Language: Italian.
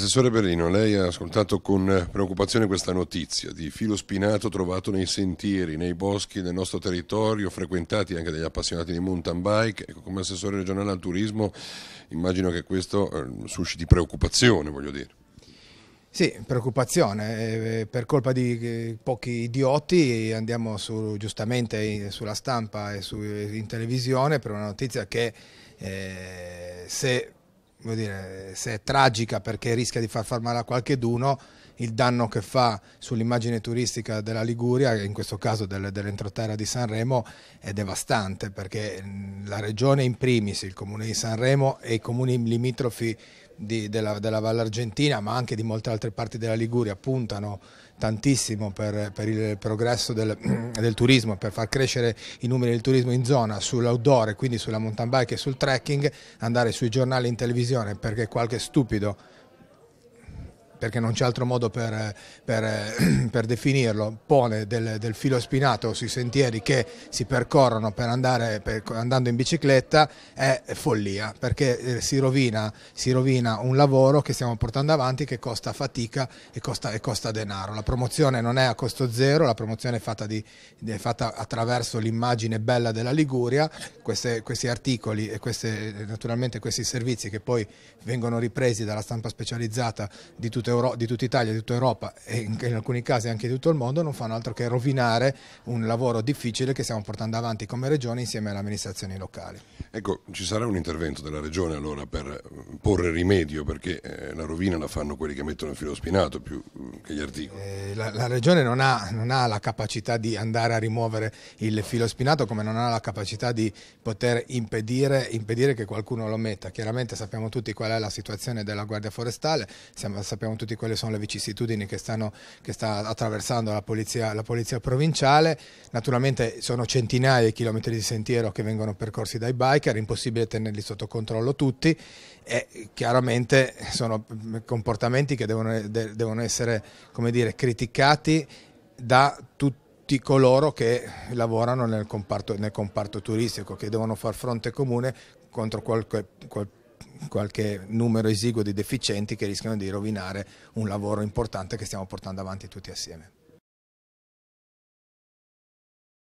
Assessore Berrino, lei ha ascoltato con preoccupazione questa notizia di filo spinato trovato nei sentieri, nei boschi del nostro territorio, frequentati anche dagli appassionati di mountain bike. Ecco, come assessore regionale al turismo immagino che questo eh, susciti preoccupazione, voglio dire. Sì, preoccupazione. Eh, per colpa di eh, pochi idioti andiamo su, giustamente sulla stampa e su, eh, in televisione per una notizia che eh, se voglio dire, se è tragica perché rischia di far far male a qualcheduno, il danno che fa sull'immagine turistica della Liguria, in questo caso dell'entroterra di Sanremo, è devastante perché mm, la regione in primis, il comune di Sanremo e i comuni limitrofi di, della, della Valle Argentina ma anche di molte altre parti della Liguria puntano tantissimo per, per il progresso del, del turismo, per far crescere i numeri del turismo in zona, sull'outdoor, quindi sulla mountain bike e sul trekking, andare sui giornali in televisione perché qualche stupido perché non c'è altro modo per, per, per definirlo, pone del, del, filo spinato sui sentieri che si percorrono per andare, per, andando in bicicletta è follia, perché eh, si rovina, si rovina, un lavoro che stiamo portando avanti che costa fatica e costa, e costa denaro. La promozione non è a costo zero, la promozione è fatta, di, è fatta attraverso l'immagine bella della Liguria, Queste, questi articoli e queste, naturalmente questi servizi che poi vengono ripresi dalla stampa specializzata di tutte Euro- di tutta Italia, di tutta Europa e in, in, alcuni casi anche di tutto il mondo non fanno altro che rovinare un lavoro difficile che stiamo portando avanti come regione insieme alle amministrazioni locali. Ecco, ci sarà un intervento della regione allora per eh, porre rimedio perché eh, la rovina la fanno quelli che mettono il filo spinato più mm, che gli articoli. Eh, la, la, regione non ha, non ha la capacità di andare a rimuovere il filo spinato come non ha la capacità di poter impedire, impedire che qualcuno lo metta. Chiaramente sappiamo tutti qual è la situazione della Guardia Forestale, sappiamo tutte quelle sono le vicissitudini che, stanno, che sta attraversando la polizia, la polizia, provinciale. Naturalmente sono centinaia di chilometri di sentiero che vengono percorsi dai biker, impossibile tenerli sotto controllo tutti e chiaramente sono mm, comportamenti che devono, de, devono essere come dire, criticati da tutti coloro che lavorano nel comparto, nel comparto, turistico, che devono far fronte comune contro qualche, qualche qualche numero esiguo di deficienti che rischiano di rovinare un lavoro importante che stiamo portando avanti tutti assieme.